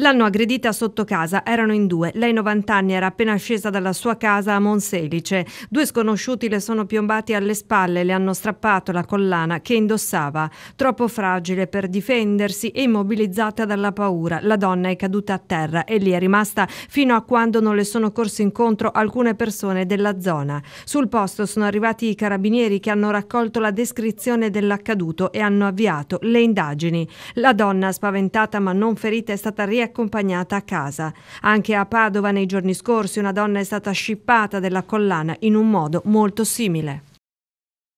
L'hanno aggredita sotto casa, erano in due. Lei 90 anni era appena scesa dalla sua casa a Monselice. Due sconosciuti le sono piombati alle spalle, le hanno strappato la collana che indossava. Troppo fragile per difendersi e immobilizzata dalla paura, la donna è caduta a terra e lì è rimasta fino a quando non le sono corse incontro alcune persone della zona. Sul posto sono arrivati i carabinieri che hanno raccolto la descrizione dell'accaduto e hanno avviato le indagini. La donna, spaventata ma non ferita, è stata riaccontata accompagnata a casa. Anche a Padova nei giorni scorsi una donna è stata scippata della collana in un modo molto simile.